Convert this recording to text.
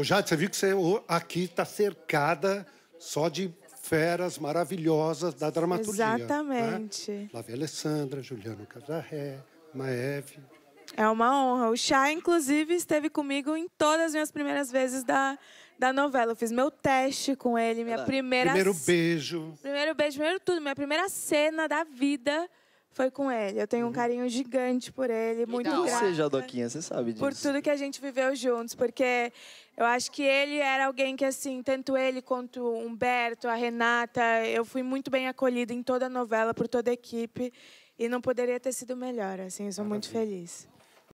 Ô Jade, você viu que você aqui está cercada só de feras maravilhosas da dramaturgia. Né? Exatamente. Né? Lavia Alessandra, Juliano Casarré, Maeve. É uma honra. O Chá, inclusive, esteve comigo em todas as minhas primeiras vezes da, da novela. Eu fiz meu teste com ele, minha Olá. primeira... Primeiro beijo. Primeiro beijo, primeiro tudo. Minha primeira cena da vida foi com ele. Eu tenho um uhum. carinho gigante por ele, muito então, grata. Você, Jadoquinha, você sabe disso. Por tudo que a gente viveu juntos, porque eu acho que ele era alguém que, assim, tanto ele quanto o Humberto, a Renata, eu fui muito bem acolhida em toda a novela, por toda a equipe, e não poderia ter sido melhor, assim, eu sou Maravilha. muito feliz.